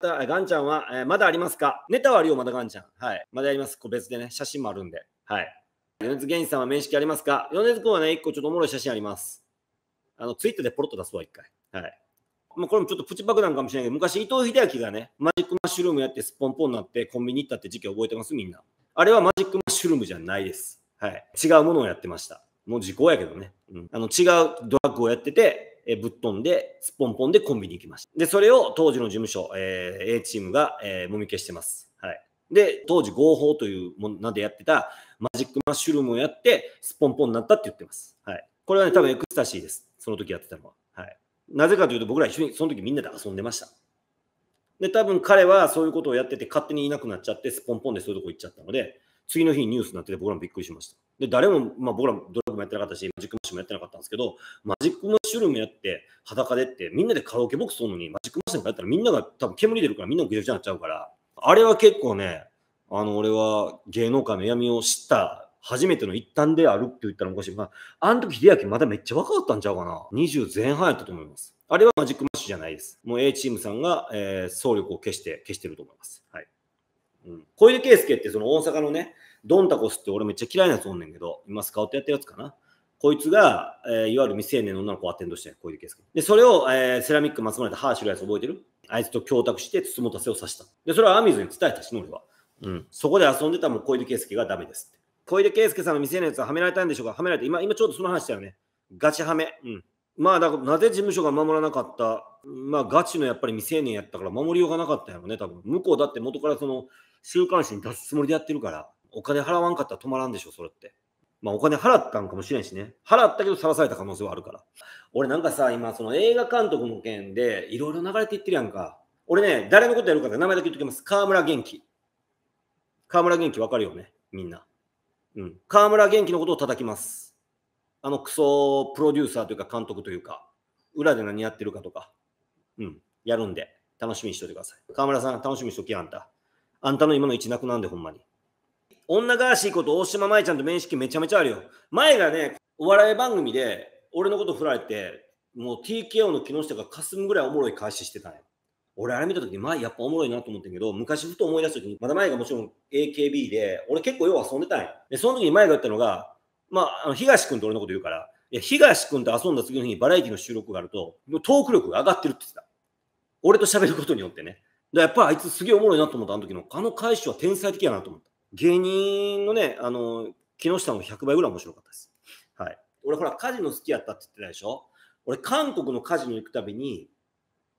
た、ガンちゃんは、えー、まだありますかネタはあるよ、まだガンちゃん。はい。まだやります。個別でね、写真もあるんで。はい。米津玄師さんは面識ありますか米津君はね、一個ちょっとおもろい写真あります。あの、ツイッターでポロッと出すわ、一回。はい。まあ、これもちょっとプチ爆弾かもしれないけど、昔伊藤英明がね、マジックマッシュルームやってスポンポンになってコンビニ行ったって時期覚えてますみんな。あれはマジックマッシュルームじゃないです。はい。違うものをやってました。もう時効やけどね。うん。あの、違うドラッグをやってて、えぶっ飛んで、すぽんぽんでコンビニ行きました。で、それを当時の事務所、えー、A チームが、えー、もみ消してます。はい。で、当時合法というものでやってたマジックマッシュルームをやって、すっぽんぽんになったって言ってます。はい。これはね、多分エクスタシーです。その時やってたのは。はい。なぜかというと、僕ら一緒に、その時みんなで遊んでました。で、多分彼はそういうことをやってて、勝手にいなくなっちゃって、すっぽんぽんでそういうとこ行っちゃったので、次の日にニュースになってて僕らもびっくりしました。で、誰も、まあ僕らもドラッグもやってなかったし、マジックマッシュもやってなかったんですけど、マジックマッシュルームやって、裸でって、みんなでカラオケボックスするのに、マジックマッシュルームやったらみんなが多分煙出るからみんなぐちゃぐちゃになっちゃうから、あれは結構ね、あの、俺は芸能界の闇を知った初めての一端であるって言ったらおかしい。まあ、あの時秀明まだめっちゃ若かったんちゃうかな。20前半やったと思います。あれはマジックマッシュじゃないです。もう A チームさんが、えー、総力を消して、消してると思います。はい。うん、小出圭介ってその大阪のね、ドンタコスって俺めっちゃ嫌いなやつおんねんけど、今スカウトやったやつかな。こいつが、えー、いわゆる未成年の女の子をアテンドして小出圭介。で、それを、えー、セラミック松村で歯白いやつ覚えてるあいつと供託して筒本せを刺した。で、それはアミズに伝えたしの、俺は。うん。そこで遊んでたもう小出圭介がダメですって。小出圭介さんの未成年のやつははめられたんでしょうかはめられて、今、今ちょうどその話だよね。ガチはめ。うん。まあ、だからなぜ事務所が守らなかったまあ、ガチのやっぱり未成年やったから守りようがなかったんやろね、多分向こうだって元からその週刊誌に出すつもりでやってるから、お金払わんかったら止まらんでしょ、それって。まあ、お金払ったんかもしれんしね。払ったけど、さらされた可能性はあるから。俺なんかさ、今、その映画監督の件で、いろいろ流れていってるやんか。俺ね、誰のことやるかって名前だけ言っときます。河村元気。河村元気わかるよね、みんな。うん。河村元気のことを叩きます。あのクソプロデューサーというか監督というか、裏で何やってるかとか。うん、やるんで、楽しみにしといてください。河村さん、楽しみにしときあんた。あんたの今の位置なくなんで、ほんまに。女がーしいこと大島舞ちゃんと面識めちゃめちゃあるよ。前がね、お笑い番組で俺のこと振られて、もう TKO の木下がかすむぐらいおもろい返ししてたんよ。俺あれ見た時に前やっぱおもろいなと思ってんけど、昔ふと思い出す時に、まだ前がもちろん AKB で、俺結構よう遊んでたんや。で、その時に前が言ったのが、まあ、あの東君と俺のこと言うから、いや、東君と遊んだ次の日にバラエティの収録があると、トーク力が上がってるって言ってた。俺と喋ることによってね。だやっぱあいつすげえおもろいなと思ったあの時の、あの返しは天才的やなと思った。芸人のね、あの、木下の100倍ぐらい面白かったです。はい。俺ほら、カジノ好きやったって言ってたでしょ俺、韓国のカジノ行くたびに、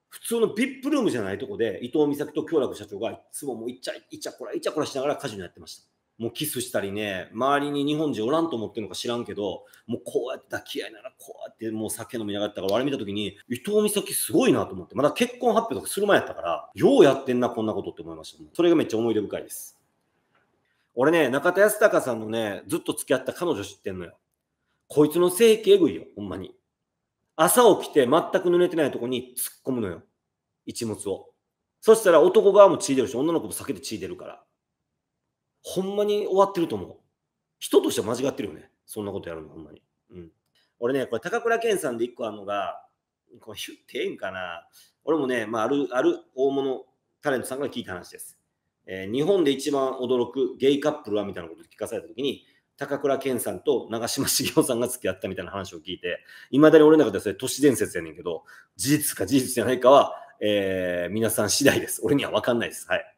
普通の VIP ルームじゃないとこで、伊藤美咲と京楽社長がいつももういっちゃいっちゃこらいっちゃこらしながらカジノやってました。もうキスしたりね、周りに日本人おらんと思ってるのか知らんけど、もうこうやって抱き合いなら、こうやってもう酒飲みながらったから、あれ見た時に、伊藤美咲すごいなと思って、まだ結婚発表とかする前やったから、ようやってんな、こんなことって思いました。それがめっちゃ思い出深いです。俺ね、中田康隆さんのね、ずっと付き合った彼女知ってんのよ。こいつの性癖えぐいよ、ほんまに。朝起きて全く濡れてないとこに突っ込むのよ。一物を。そしたら男側も血出るし、女の子も酒で血出るから。ほんまに終わってると思う。人として間違ってるよね。そんなことやるの、ほんまに。うん。俺ね、これ、高倉健さんで1個あるのが、これ言ってええんかな。俺もね、まあ、ある、ある大物タレントさんから聞いた話です。えー、日本で一番驚くゲイカップルはみたいなこと聞かされたときに、高倉健さんと長嶋茂雄さんが付き合ったみたいな話を聞いて、いまだに俺の中ではそれ都市伝説やねんけど、事実か事実じゃないかは、えー、皆さん次第です。俺には分かんないです。はい。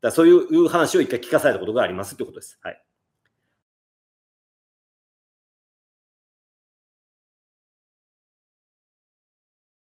だそういう話を一回聞かされたことがありますってことです。はい。